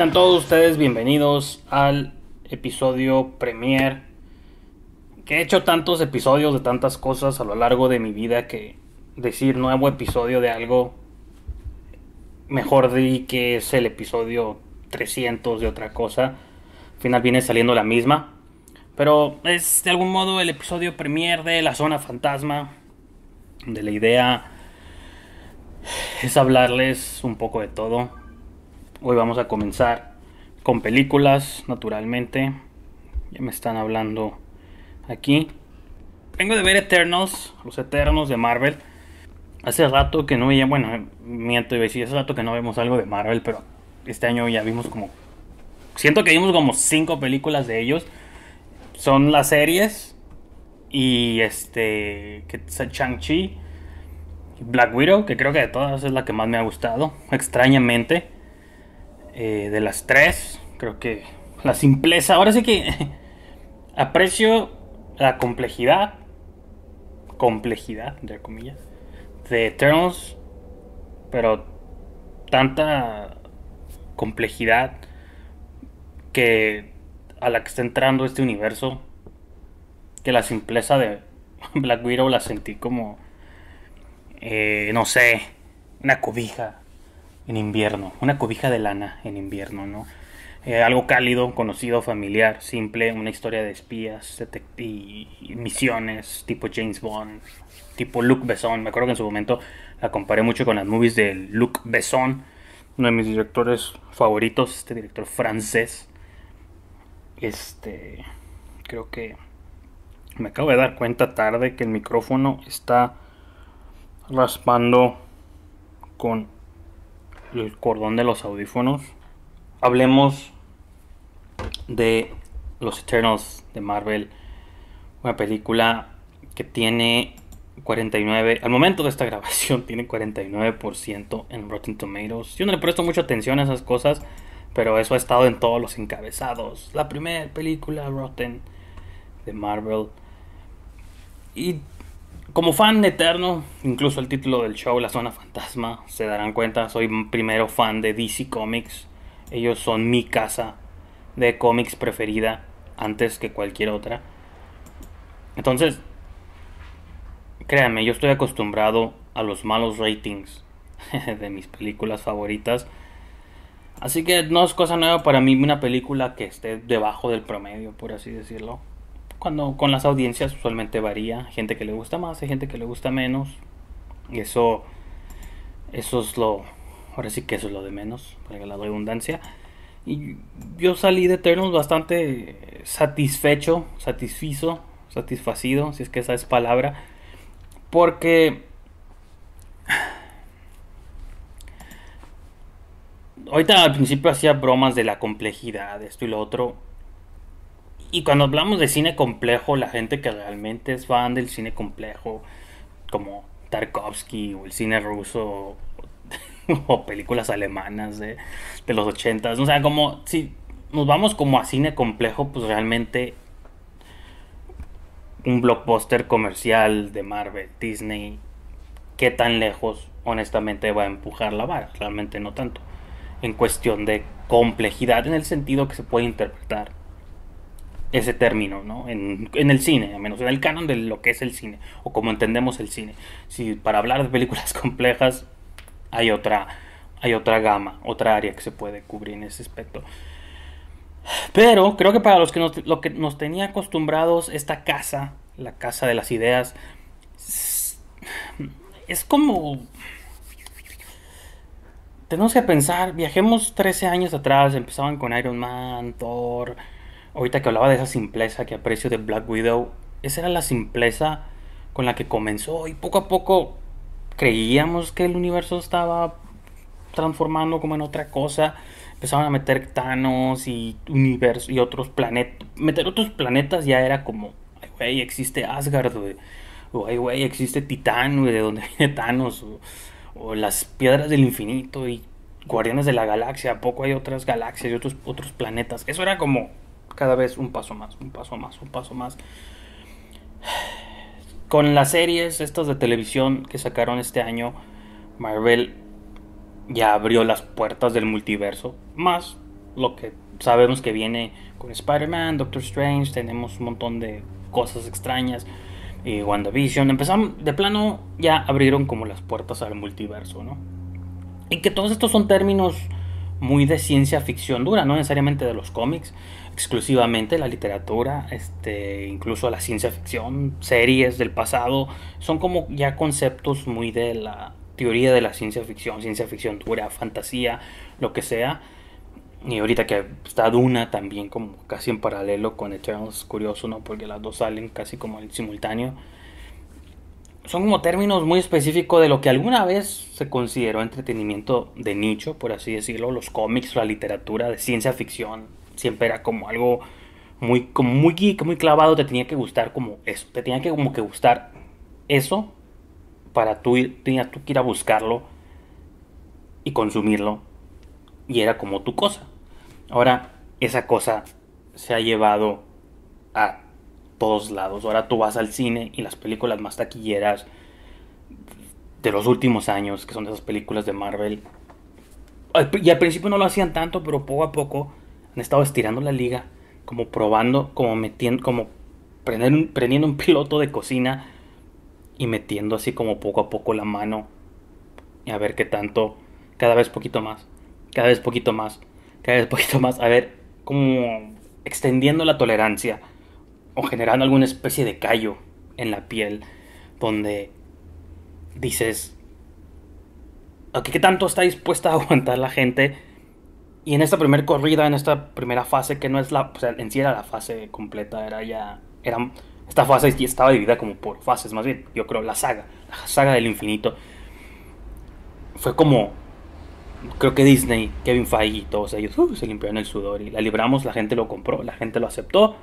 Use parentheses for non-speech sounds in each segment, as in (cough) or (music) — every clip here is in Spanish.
Sean todos ustedes bienvenidos al episodio premier. Que he hecho tantos episodios de tantas cosas a lo largo de mi vida que decir nuevo episodio de algo mejor di que es el episodio 300 de otra cosa. Al final viene saliendo la misma. Pero es de algún modo el episodio premier de La Zona Fantasma. de la idea es hablarles un poco de todo Hoy vamos a comenzar con películas, naturalmente. Ya me están hablando aquí. Vengo de ver Eternals, los Eternos de Marvel. Hace rato que no veía, bueno, miento y decía, hace rato que no vemos algo de Marvel, pero este año ya vimos como... Siento que vimos como cinco películas de ellos. Son las series y este... que Shang-Chi, Black Widow, que creo que de todas es la que más me ha gustado, extrañamente. Eh, de las tres. Creo que la simpleza. Ahora sí que (laughs) aprecio la complejidad. Complejidad, entre comillas. De Eternals. Pero tanta complejidad que a la que está entrando este universo que la simpleza de (laughs) Black Widow la sentí como eh, no sé una cobija en invierno, una cobija de lana en invierno, ¿no? Eh, algo cálido, conocido, familiar, simple, una historia de espías y, misiones, tipo James Bond, tipo Luc Besson. Me acuerdo que en su momento la comparé mucho con las movies de Luc Besson, uno de mis directores favoritos, este director francés. Este, creo que me acabo de dar cuenta tarde que el micrófono está raspando con el cordón de los audífonos. Hablemos de Los Eternals de Marvel, una película que tiene 49, al momento de esta (laughs) grabación tiene 49% en Rotten Tomatoes. Yo no le presto mucha atención a esas cosas, pero eso ha estado en todos los encabezados. La primera película Rotten de Marvel. Y como fan eterno, incluso el título del show, La Zona Fantasma, se darán cuenta, soy un primero fan de DC Comics. Ellos son mi casa de cómics preferida antes que cualquier otra. Entonces, créanme, yo estoy acostumbrado a los malos ratings (laughs) de mis películas favoritas. Así que no es cosa nueva para mí una película que esté debajo del promedio, por así decirlo cuando con las audiencias usualmente varía, gente que le gusta más, hay gente que le gusta menos. Y eso eso es lo ahora sí que eso es lo de menos, para la redundancia. Y yo salí de Ternos bastante satisfecho, satisfizo, satisfacido, si es que esa es palabra, porque (sighs) ahorita al principio hacía bromas de la complejidad, esto y lo otro y cuando hablamos de cine complejo, la gente que realmente es fan del cine complejo, como Tarkovsky o el cine ruso (laughs) o, películas alemanas de, de los ochentas, o sea, como si nos vamos como a cine complejo, pues realmente un blockbuster comercial de Marvel, Disney, qué tan lejos honestamente va a empujar la vara, realmente no tanto, en cuestión de complejidad en el sentido que se puede interpretar ese término, ¿no? En, el cine, al menos en el canon de lo que es el cine, o como entendemos el cine. Si para hablar de películas (laughs) complejas hay otra, hay otra gama, otra área que se puede cubrir en ese aspecto. Pero creo que para los que nos, lo que nos tenía acostumbrados esta casa, la casa de las ideas, es como... Tenemos que pensar, viajemos 13 años atrás, empezaban con Iron Man, Thor, ahorita que hablaba de esa simpleza que aprecio de Black Widow, esa era la simpleza con la que comenzó y poco a poco creíamos que el universo estaba transformando como en otra cosa. Empezaban a meter Thanos y universo y otros planetas. Meter otros planetas ya era como, ay güey, existe Asgard, O ay güey, existe Titán, de donde (laughs) viene Thanos. O, las piedras del infinito y Guardianes de la Galaxia, ¿a poco hay otras galaxias y otros, otros planetas? Eso era como cada vez un paso más, un paso más, un paso más. Con las series estas de televisión que sacaron este año, Marvel ya abrió las puertas del multiverso, más lo que sabemos que viene con Spider-Man, Doctor Strange, tenemos un montón de cosas extrañas y eh, WandaVision. Empezaron, de plano, ya abrieron como las puertas al multiverso, ¿no? Y que todos estos son términos muy de ciencia ficción dura, no necesariamente de los cómics, exclusivamente la literatura, este, incluso la ciencia ficción, series del pasado, son como ya conceptos muy de la teoría de la ciencia ficción, ciencia ficción dura, fantasía, lo que sea. Y ahorita que está Duna también como casi en paralelo con Eternals, curioso, ¿no? Porque las dos salen casi como en simultáneo son como términos muy específicos de lo que alguna vez se consideró entretenimiento de nicho, por así decirlo, los cómics, la literatura de ciencia ficción, siempre era como algo muy, muy geek, muy clavado, te tenía que gustar como eso, te tenía que como que gustar eso para tú que ir a buscarlo y consumirlo y era como tu cosa. Ahora esa cosa se ha llevado a todos lados. Ahora tú vas al cine y las películas más taquilleras de los últimos años, que son esas películas de Marvel. Y al principio no lo hacían tanto, pero poco a poco han estado estirando la liga, como probando, como metiendo, como prendiendo, prendiendo un piloto de cocina y metiendo así como poco a poco la mano y a ver qué tanto, cada vez poquito más, cada vez poquito más, cada vez poquito más, a ver como extendiendo la tolerancia generando alguna especie de callo en la piel donde dices, ¿qué tanto está dispuesta a aguantar la gente? Y en esta primera corrida, en esta primera fase, que no es la, o sea, en sí era la fase completa, era ya, era, esta fase estaba dividida como por fases, más bien, yo creo, la saga, la saga del infinito. Fue como, creo que Disney, Kevin Feige y todos ellos, se limpiaron el sudor y la libramos, la gente lo compró, la gente lo aceptó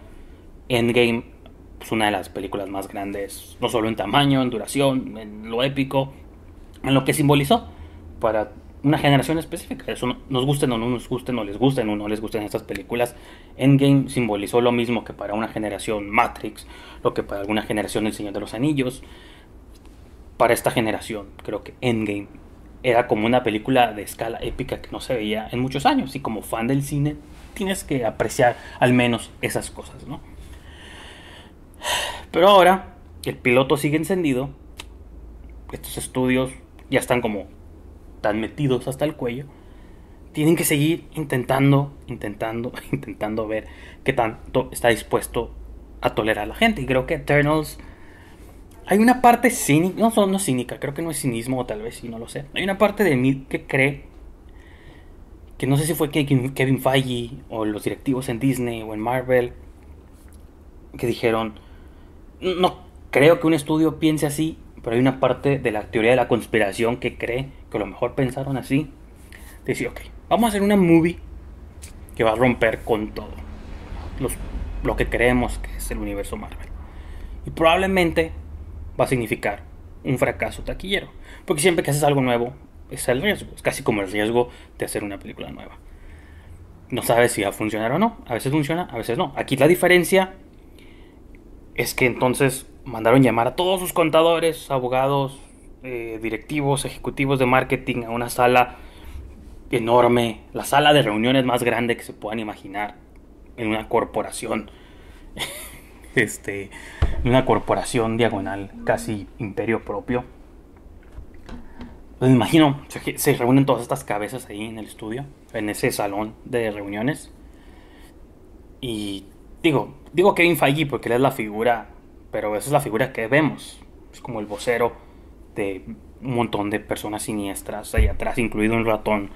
Endgame es pues, una de las películas más grandes, no solo en tamaño, en duración, en lo épico, en lo que simbolizó para una generación específica. Eso nos gusten o no nos gusten, o les gusten o no les gusten estas películas. Endgame simbolizó lo mismo que para una generación Matrix, lo que para alguna generación El Señor de los Anillos. Para esta generación, creo que Endgame era como una película de escala épica que no se veía en muchos años. Y como fan del cine, tienes que apreciar al menos esas cosas, ¿no? Pero ahora el piloto sigue encendido. Estos estudios ya están como tan metidos hasta el cuello. Tienen que seguir intentando, intentando, (laughs) intentando ver qué tanto está dispuesto a tolerar a la gente. Y creo que Eternals. Hay una parte cínica, no, no cínica, creo que no es cinismo, o tal vez, sí, no lo sé. Hay una parte de mí que cree que no sé si fue Kevin Feige o los directivos en Disney o en Marvel que dijeron no creo que un estudio piense así, pero hay una parte de la teoría de la conspiración que cree que a lo mejor pensaron así. Decía, ok, vamos a hacer una movie que va a romper con todo. lo que creemos que es el universo Marvel. Y probablemente va a significar un fracaso taquillero. Porque siempre que haces algo nuevo, es el riesgo. Es casi como el riesgo de hacer una película nueva. No sabes si va a funcionar o no. A veces funciona, a veces no. Aquí la diferencia es que entonces mandaron llamar a todos sus contadores, abogados, eh, directivos, ejecutivos de marketing a una sala enorme, la sala de reuniones más grande que se puedan imaginar en una corporación. (laughs) este, una corporación diagonal, casi imperio propio. Pues me imagino, se, se reúnen todas estas cabezas ahí en el estudio, en ese salón de reuniones. Y Digo, digo Kevin Feige porque él es la figura, pero esa es la figura que vemos. Es como el vocero de un montón de personas siniestras ahí atrás, incluido un ratón,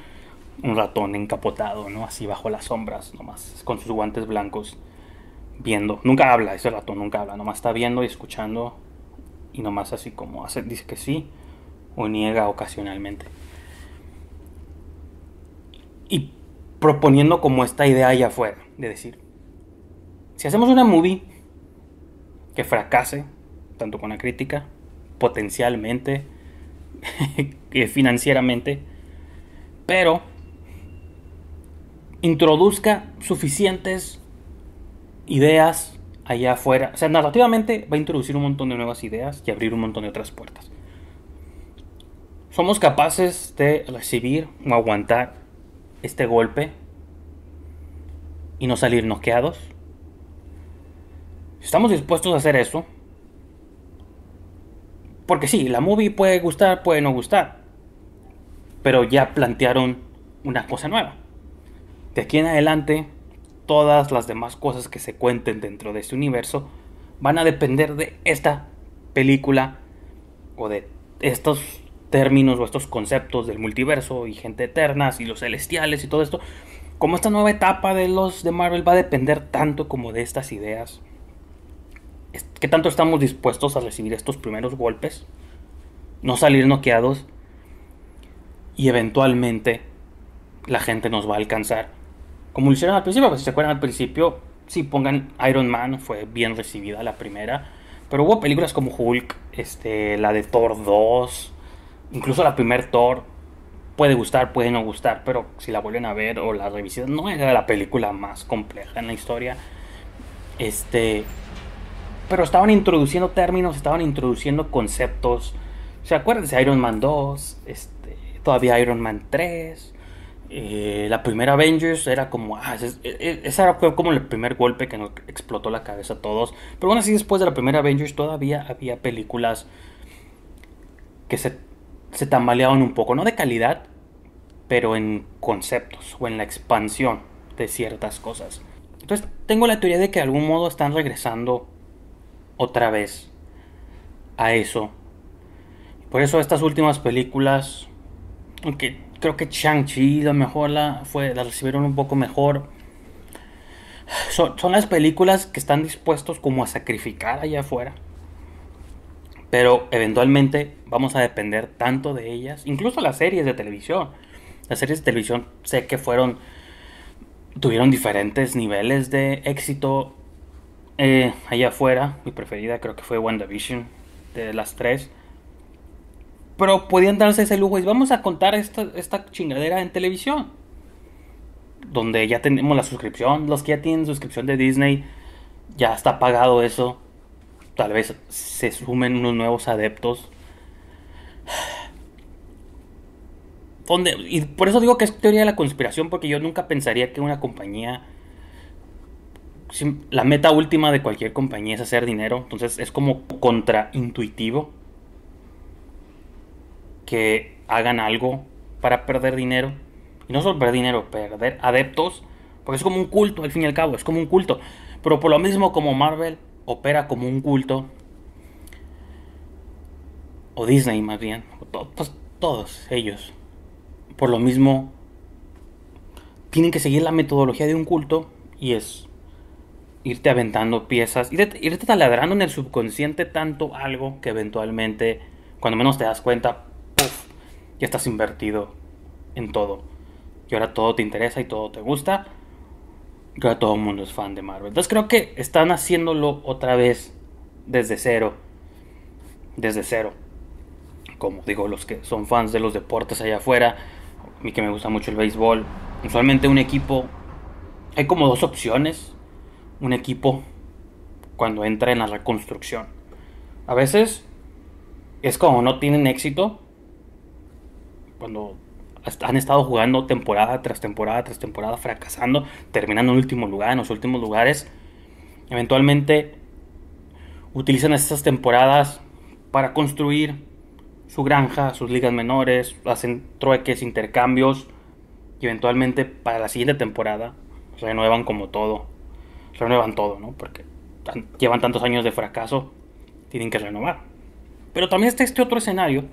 un ratón encapotado, ¿no? Así bajo las sombras, nomás, con sus guantes blancos, viendo. Nunca habla, ese ratón nunca habla, nomás está viendo y escuchando y nomás así como dice que sí o niega ocasionalmente. Y proponiendo como esta idea allá afuera, de decir, si hacemos una movie que fracase, tanto con la crítica, potencialmente, (laughs) financieramente, pero introduzca suficientes ideas allá afuera. O sea, narrativamente va a introducir un montón de nuevas ideas y abrir un montón de otras puertas. Somos capaces de recibir o aguantar este golpe y no salir noqueados. Si estamos dispuestos a hacer eso, porque sí, la movie puede gustar, puede no gustar, pero ya plantearon una cosa nueva. De aquí en adelante, todas las demás cosas que se cuenten dentro de este universo van a depender de esta película o de estos términos o estos conceptos del multiverso y gente eterna, y los celestiales y todo esto, como esta nueva etapa de los de Marvel va a depender tanto como de estas ideas qué tanto estamos dispuestos a recibir estos primeros golpes, no salir noqueados y eventualmente la gente nos va a alcanzar. Como lo hicieron al principio, pues, si se acuerdan al principio, sí, pongan Iron Man, fue bien recibida la primera, pero hubo películas como Hulk, este, la de Thor 2, incluso la primer Thor, puede gustar, puede no gustar, pero si la vuelven a ver o la revisan, no era la película más compleja en la historia. Este, pero estaban introduciendo términos, estaban introduciendo conceptos. se acuerdan de Iron Man 2, este, todavía Iron Man 3. Eh, la primera Avengers era como. Ah, ese, era como el primer golpe que nos explotó la cabeza a todos. Pero aún así, después de la primera Avengers, todavía había películas que se, se tambaleaban un poco, no de calidad, pero en conceptos o en la expansión de ciertas cosas. Entonces, tengo la teoría de que de algún modo están regresando otra vez a eso. Por eso estas últimas películas, aunque creo que Shang-Chi la mejor la, fue, la recibieron un poco mejor, son, son, las películas que están dispuestos como a sacrificar allá afuera. Pero eventualmente vamos a depender tanto de ellas, incluso las series de televisión. Las series de televisión sé que fueron, tuvieron diferentes niveles de éxito eh, allá afuera, mi preferida creo que fue WandaVision, de las tres. Pero podían darse ese lujo y vamos a contar esta, esta chingadera en televisión. Donde ya tenemos la suscripción, los que ya tienen suscripción de Disney, ya está pagado eso. Tal vez se sumen unos nuevos adeptos. y por eso digo que es teoría de la conspiración, porque yo nunca pensaría que una compañía la meta última de cualquier compañía es hacer dinero, entonces es como contraintuitivo que hagan algo para perder dinero. Y no solo perder dinero, perder adeptos, porque es como un culto, al fin y al cabo, es como un culto. Pero por lo mismo como Marvel opera como un culto, o Disney más bien, pues, todos ellos, por lo mismo, tienen que seguir la metodología de un culto y es irte aventando piezas, irte, taladrando en el subconsciente tanto algo que eventualmente, cuando menos te das cuenta, ya estás invertido en todo. Y ahora todo te interesa y todo te gusta. Y ahora todo el mundo es fan de Marvel. Entonces creo que están haciéndolo otra vez desde cero. Desde cero. Como digo, los que son fans de los deportes allá afuera, a mí que me gusta mucho el béisbol, usualmente un equipo, hay como dos opciones un equipo cuando entra en la reconstrucción. A veces es como no tienen éxito cuando han estado jugando temporada tras temporada tras temporada, fracasando, terminando en último lugar, en los últimos lugares. Eventualmente utilizan esas temporadas para construir su granja, sus ligas menores, hacen trueques, intercambios y eventualmente para la siguiente temporada renuevan como todo renuevan todo, ¿no? Porque llevan tantos años de fracaso, tienen que renovar. Pero también está este otro escenario,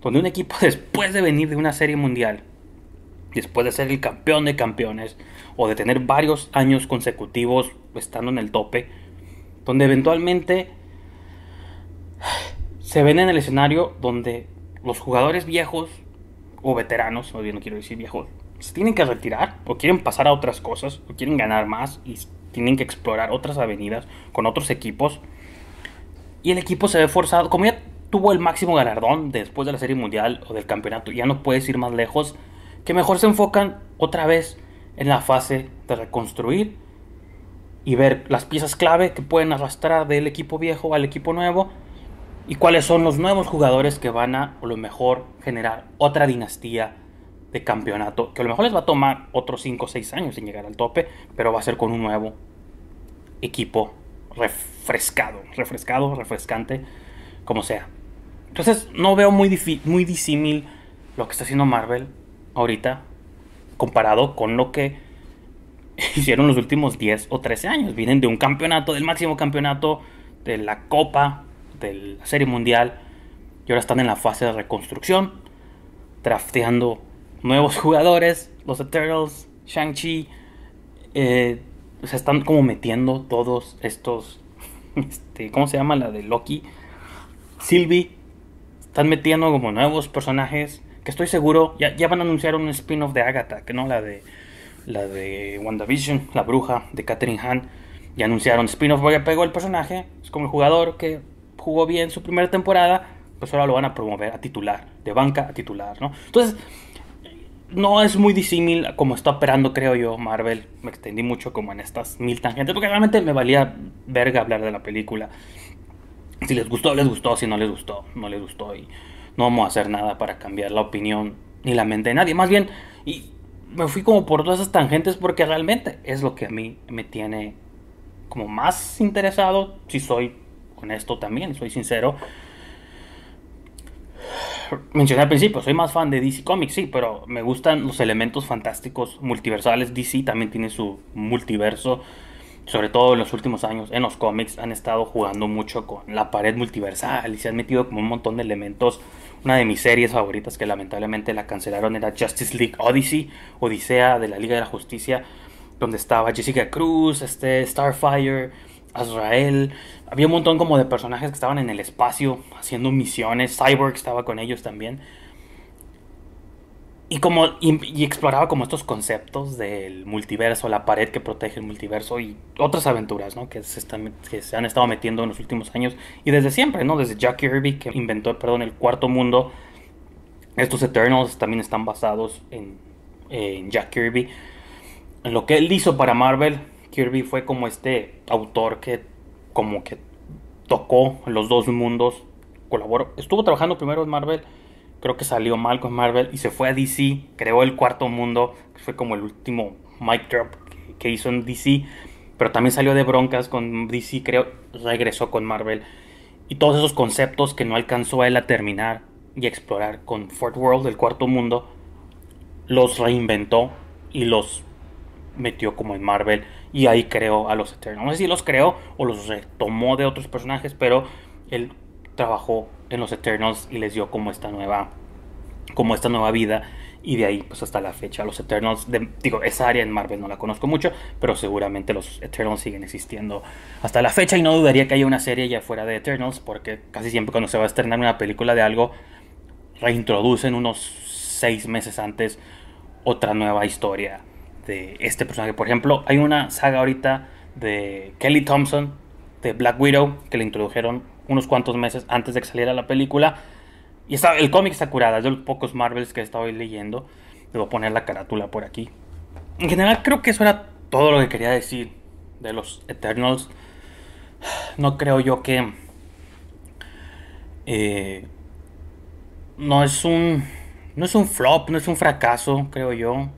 donde un equipo (laughs) después de venir de una serie mundial, después de ser el campeón de campeones, o de tener varios años consecutivos estando en el tope, donde eventualmente (sighs) se ven en el escenario donde los jugadores viejos o veteranos, o bien no quiero decir viejos, se tienen que retirar o quieren pasar a otras cosas o quieren ganar más y tienen que explorar otras avenidas con otros equipos. Y el equipo se ve forzado, como ya tuvo el máximo galardón después de la Serie Mundial o del campeonato, ya no puedes ir más lejos, que mejor se enfocan otra vez en la fase de reconstruir y ver las piezas clave que pueden arrastrar del equipo viejo al equipo nuevo y cuáles son los nuevos jugadores que van a, lo mejor, generar otra dinastía campeonato, que a lo mejor les va a tomar otros 5 o 6 años en llegar al tope, pero va a ser con un nuevo equipo refrescado, refrescado, refrescante, como sea. Entonces no veo muy, muy disímil lo que está haciendo Marvel ahorita comparado con lo que (laughs) hicieron los últimos 10 o 13 años. Vienen de un campeonato, del máximo campeonato, de la Copa, de la Serie Mundial, y ahora están en la fase de reconstrucción, drafteando nuevos (laughs) jugadores, los Eternals, Shang-Chi, eh, se están como metiendo todos estos, (laughs) este, ¿cómo se llama la de Loki? Sylvie, están metiendo como nuevos personajes, que estoy seguro, ya, ya van a anunciar un spin-off de Agatha, que no la de, la de WandaVision, la bruja de Catherine Hahn, ya anunciaron spin-off porque pegó el personaje, es como el jugador que jugó bien su primera temporada, pues ahora lo van a promover a titular, de banca a titular, ¿no? Entonces, no es muy disímil como está operando, creo yo, Marvel. Me extendí mucho como en estas mil tangentes, porque realmente me valía verga hablar de la película. Si les gustó, les gustó. Si no les gustó, no les gustó. Y no vamos a hacer nada para cambiar la opinión ni la mente de nadie. Más bien, y me fui como por todas esas tangentes porque realmente es lo que a mí me tiene como más interesado. Si soy honesto también, soy sincero mencioné al principio, soy más fan de DC Comics, sí, pero me gustan los elementos fantásticos multiversales. DC también tiene su multiverso, sobre todo en los últimos años en los cómics han estado jugando mucho con la pared multiversal y se han metido como un montón de elementos. Una de mis series favoritas que lamentablemente la cancelaron era Justice League Odyssey, Odisea de la Liga de la Justicia, donde estaba Jessica Cruz, este Starfire Azrael. Había un montón como de personajes que estaban en el espacio haciendo misiones. Cyborg estaba con ellos también. Y, como, y, exploraba como estos conceptos del multiverso, la pared que protege el multiverso y otras aventuras ¿no? que, se se han estado metiendo en los últimos años y desde siempre, ¿no? desde Jack Kirby que inventó perdón, el cuarto mundo. Estos Eternals también están basados en, en Jack Kirby. En lo que él hizo para Marvel, Kirby fue como este autor que como que tocó los dos mundos, colaboró, estuvo trabajando primero en Marvel, creo que salió mal con Marvel y se fue a DC, creó el cuarto mundo, que fue como el último mic drop que hizo en DC, pero también salió de broncas con DC, creo, regresó con Marvel y todos esos conceptos que no alcanzó a él a terminar y explorar con Fort World, el cuarto mundo, los reinventó y los metió como en Marvel y ahí creó a los Eternals No sé si los creó o los tomó de otros personajes, pero él trabajó en los Eternals y les dio como esta nueva como esta nueva vida y de ahí pues hasta la fecha los Eternals de, digo esa área en Marvel no la conozco mucho pero seguramente los Eternals siguen existiendo hasta la fecha y no dudaría que haya una serie ya fuera de Eternals porque casi siempre cuando se va a estrenar una película de algo reintroducen unos seis meses antes otra nueva historia de este personaje. Por ejemplo, hay una saga ahorita de Kelly Thompson, de Black Widow, que le introdujeron unos cuantos meses antes de que saliera la película. Y está, el cómic está curado, es de los pocos Marvels que he estado leyendo. a poner la carátula por aquí. En general creo que eso era todo lo que quería decir de los Eternals. No creo yo que... Eh, no es un... No es un flop, no es un fracaso, creo yo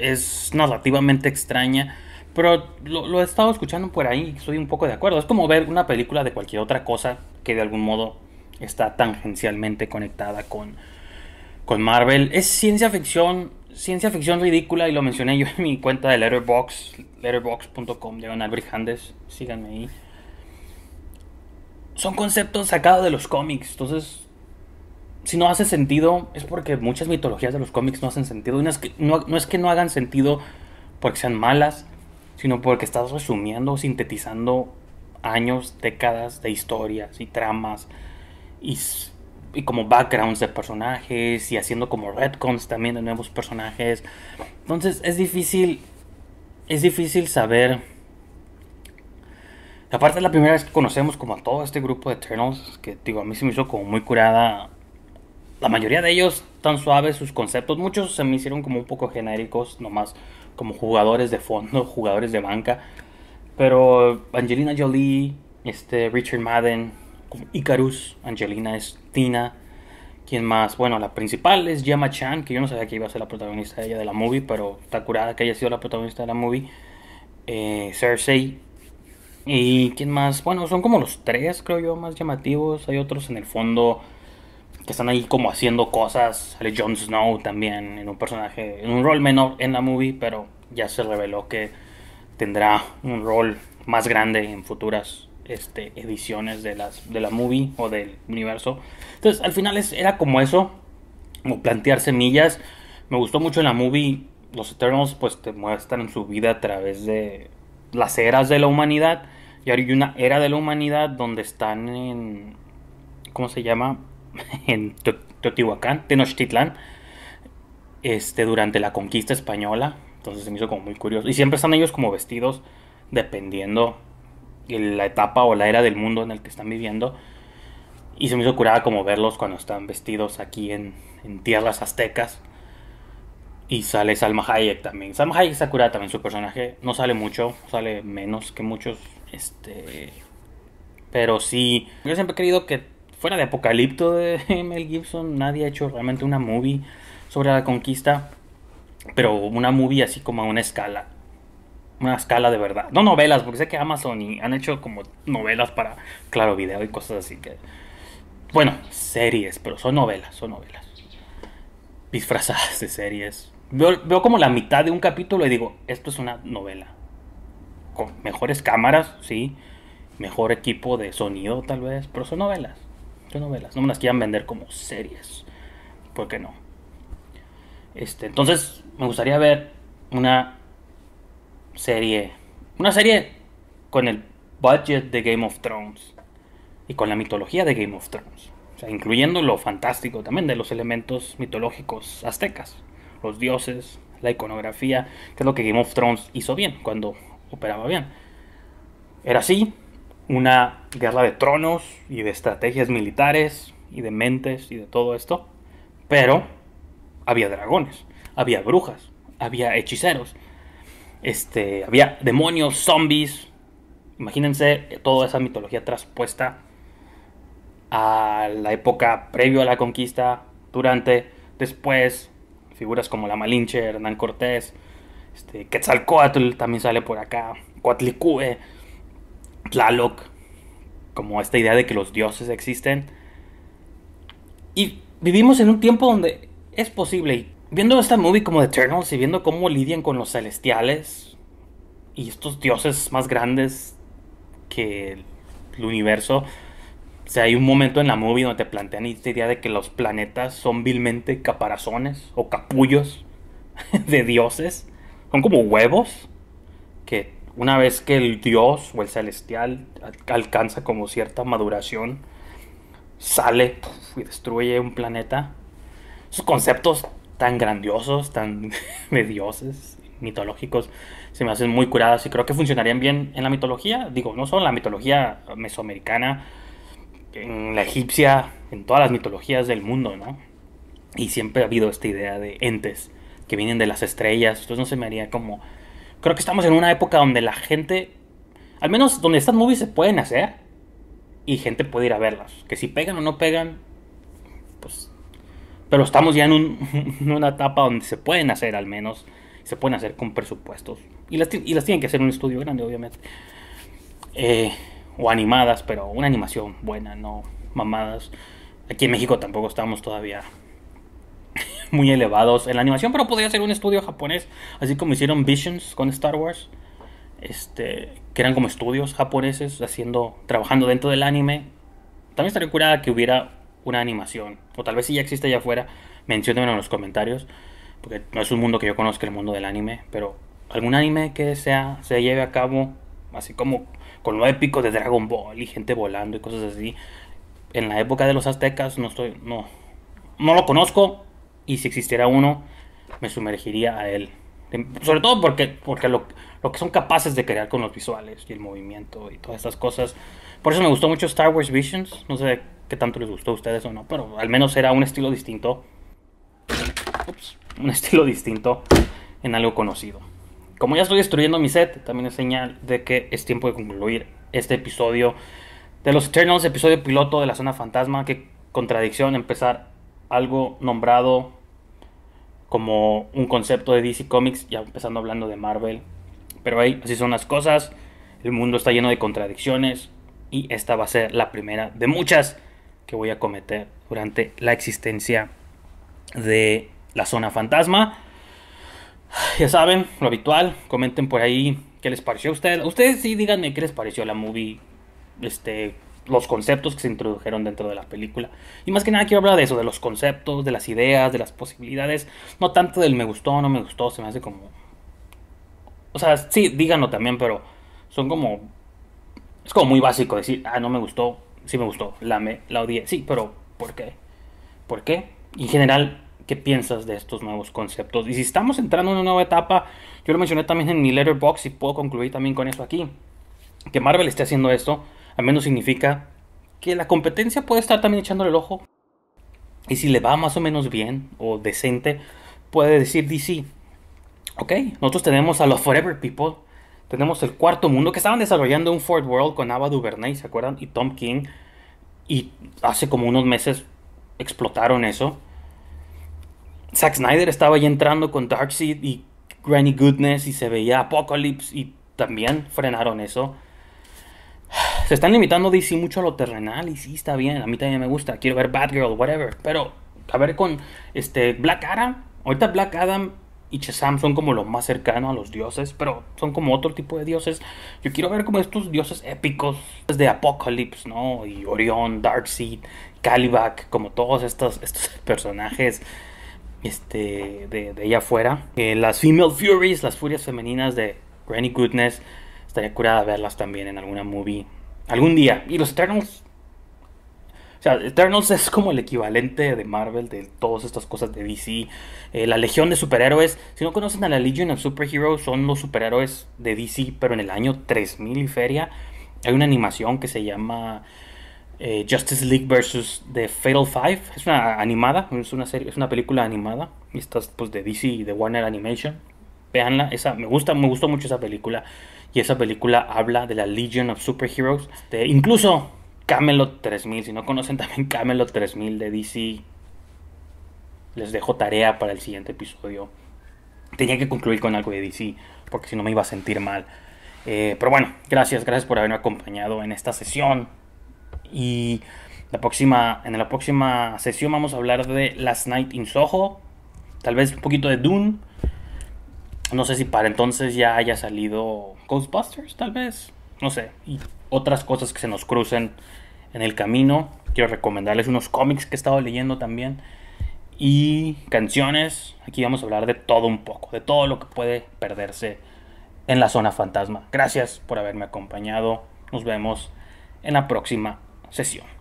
es narrativamente extraña. Pero lo, he estado escuchando por ahí, y estoy un poco de acuerdo. Es como ver una película de cualquier otra cosa que de algún modo está tangencialmente conectada con, Marvel. Es ciencia ficción, ciencia ficción ridícula y lo mencioné yo en mi cuenta de Letterboxd, letterboxd.com, de Albert Handes, síganme ahí. Son conceptos sacados de los cómics, entonces si no hace sentido, es porque muchas mitologías de los cómics no hacen sentido. no es que no, hagan sentido porque sean malas, sino porque estás resumiendo, sintetizando años, décadas de historias y tramas y, como backgrounds de personajes y haciendo como retcons también de nuevos personajes. Entonces es difícil, es difícil saber. Aparte es la primera vez que conocemos como a todo este grupo de Eternals, que digo, a mí se me hizo como muy curada la mayoría de ellos tan suaves sus conceptos. Muchos se me hicieron como un poco genéricos, nomás como jugadores de fondo, (laughs) jugadores de banca. Pero Angelina Jolie, este Richard Madden, Icarus, Angelina es Tina. ¿Quién más? Bueno, la principal es Gemma Chan, que yo no sabía que iba a ser la protagonista de ella de la movie, pero está curada que haya sido la protagonista de la movie. Eh, Cersei. ¿Y quién más? Bueno, son como los tres, creo yo, más llamativos. Hay otros en el fondo que están ahí como haciendo cosas. Sale Jon Snow también en un personaje, en un rol menor en la movie, pero ya se reveló que tendrá un rol más grande en futuras este, ediciones de, las, de la movie o del universo. Entonces, al final es, era como eso, como plantear semillas. Me gustó mucho en la movie, los Eternals pues te muestran su vida a través de las eras de la humanidad. Y hay una era de la humanidad donde están en... ¿Cómo se llama? (laughs) en Teotihuacán, Tenochtitlán, este, durante la conquista española. Entonces se me hizo como muy curioso. Y siempre están ellos como vestidos, dependiendo la etapa o la era del mundo en el que están viviendo. Y se me hizo curada como verlos cuando están vestidos aquí en, tierras aztecas. Y sale Salma Hayek también. Salma Hayek está curada también su personaje. No sale mucho, sale menos que muchos. Este. Pero sí. Yo siempre he querido que fuera de Apocalipto de (laughs) eh, Mel Gibson, nadie ha hecho realmente una movie sobre la conquista, pero una movie así como a una escala. Una escala de verdad. No novelas, porque sé que Amazon y han hecho como novelas para, claro, video y cosas así que... Bueno, series, pero son novelas, son novelas. Disfrazadas de series. Veo, veo como la mitad de un capítulo y digo, esto es una novela. Con mejores cámaras, sí. Mejor equipo de sonido, tal vez, pero son novelas novelas. No me las quieran vender como series. ¿Por qué no? Este, entonces, me gustaría ver una serie. Una serie con el budget de Game of Thrones. Y con la mitología de Game of Thrones. incluyendo lo fantástico también de los elementos mitológicos aztecas. Los dioses, la iconografía, que es lo que Game of Thrones hizo bien, cuando operaba bien. Era así, una guerra de tronos y de estrategias militares y de mentes y de todo esto, pero había dragones, había brujas, había hechiceros, este, había demonios, zombies. Imagínense toda esa mitología traspuesta a la época previo a la conquista, durante, después, figuras como la Malinche, Hernán Cortés, este, Quetzalcoatl también sale por acá, Coatlicue Tlaloc, como esta idea de que los dioses existen. Y vivimos en un tiempo donde es posible. Y viendo esta movie como The Eternals y viendo cómo lidian con los celestiales y estos dioses más grandes que el universo. O sea, hay un momento en la movie donde te plantean esta idea de que los planetas son vilmente caparazones o capullos (laughs) de dioses. Son como huevos que una vez que el Dios o el celestial alcanza como cierta maduración, sale y destruye un planeta. Esos conceptos tan grandiosos, tan (laughs) de dioses, mitológicos, se me hacen muy curados y creo que funcionarían bien en la mitología. Digo, no solo en la mitología mesoamericana, en la egipcia, en todas las mitologías del mundo, ¿no? Y siempre ha habido esta idea de entes que vienen de las estrellas. Entonces no se me haría como creo que estamos en una época donde la gente, al menos donde estas movies se pueden hacer y gente puede ir a verlas. Que si pegan o no pegan, pues... Pero estamos ya en, (laughs) una etapa donde se pueden hacer al menos, se pueden hacer con presupuestos. Y las, y tienen que hacer un estudio grande, obviamente. Eh, o animadas, pero una animación buena, no mamadas. Aquí en México tampoco estamos todavía muy elevados en la animación, pero podría ser un estudio japonés, así como hicieron Visions con Star Wars, este, que eran como estudios japoneses haciendo, trabajando dentro del anime. También estaría curada que hubiera una animación, o tal vez si ya existe allá afuera, mencionémoslo en los comentarios, porque no es un mundo que yo conozca, el mundo del anime, pero algún anime que sea, se lleve a cabo, así como con lo épico de Dragon Ball y gente volando y cosas así. En la época de los aztecas no estoy, no, no lo conozco, y si existiera uno, me sumergiría a él. Em, sobre todo porque, porque lo, que son capaces de crear con los visuales y el movimiento y todas estas cosas. Por eso me gustó mucho Star Wars Visions. No sé qué tanto les gustó a ustedes o no, pero al menos era un estilo distinto. un (laughs) estilo distinto en algo conocido. Como ya estoy destruyendo mi set, también es señal de que es tiempo de concluir este episodio de los Eternals, episodio piloto de la zona fantasma. Qué contradicción empezar algo nombrado como un concepto de DC Comics, ya empezando hablando de Marvel. Pero ahí, así son las cosas. El mundo está lleno de contradicciones. Y esta va a ser la primera de muchas que voy a cometer durante la existencia de la zona fantasma. Ya saben, lo habitual. Comenten por ahí qué les pareció a ustedes. Ustedes sí díganme qué les pareció la movie. Este, los conceptos que se introdujeron dentro de la película. Y más que nada quiero hablar de eso, de los conceptos, de las ideas, de las posibilidades. No tanto del me gustó, no me gustó, se me hace como... O sea, sí, díganlo también, pero son como... Es como muy básico decir, ah, no me gustó, sí me gustó, la, me, la odié. Sí, pero ¿por qué? ¿Por qué? en general, ¿qué piensas de estos nuevos conceptos? Y si estamos entrando en una nueva etapa, yo lo mencioné también en mi letterbox y puedo concluir también con eso aquí, que Marvel esté haciendo esto al menos significa que la competencia puede estar también echándole el ojo. Y si le va más o menos bien o decente, puede decir DC. Ok, nosotros tenemos a los Forever People. Tenemos el cuarto mundo que estaban desarrollando un Ford World con Ava DuVernay, ¿se acuerdan? Y Tom King. Y hace como unos meses explotaron eso. Zack Snyder estaba ya entrando con Darkseid y Granny Goodness y se veía Apocalypse y también frenaron eso se están limitando DC mucho a lo terrenal y sí, está bien, a mí también me gusta, quiero ver Batgirl, whatever, pero a ver con este Black Adam, ahorita Black Adam y Chesam son como lo más cercano a los dioses, pero son como otro tipo de dioses. Yo quiero ver como estos dioses épicos de Apocalypse, ¿no? Y Orión, Darkseid, Calibac, como todos estos, estos (laughs) personajes este, de, de allá afuera. Eh, las Female Furies, las furias femeninas de Granny Goodness, estaría curada verlas también en alguna movie. Algún día. Y los Eternals. O sea, Eternals es como el equivalente de Marvel, de todas estas cosas de DC. Eh, la Legión de Superhéroes. Si no conocen a la Legion of Superheroes, son los superhéroes de DC, pero en el año 3000 y feria. Hay una animación que se llama eh, Justice League vs. The Fatal Five. Es una animada, es una, serie, es una película animada. Y pues, de DC y de Warner Animation. Veanla, esa, me, gusta, me gustó mucho esa película. Y esa película habla de la Legion of Superheroes, de incluso Camelot 3000. Si no conocen también Camelot 3000 de DC, les dejo tarea para el siguiente episodio. Tenía que concluir con algo de DC, porque si no me iba a sentir mal. Eh, pero bueno, gracias, gracias por haberme acompañado en esta sesión. Y la próxima, en la próxima sesión vamos a hablar de Last Night in Soho, tal vez un poquito de Dune no sé si para entonces ya haya salido Ghostbusters, tal vez. No sé. Y otras cosas que se nos crucen en el camino. Quiero recomendarles unos cómics que he estado leyendo también. Y canciones. Aquí vamos a hablar de todo un poco. De todo lo que puede perderse en la zona fantasma. Gracias por haberme acompañado. Nos vemos en la próxima sesión.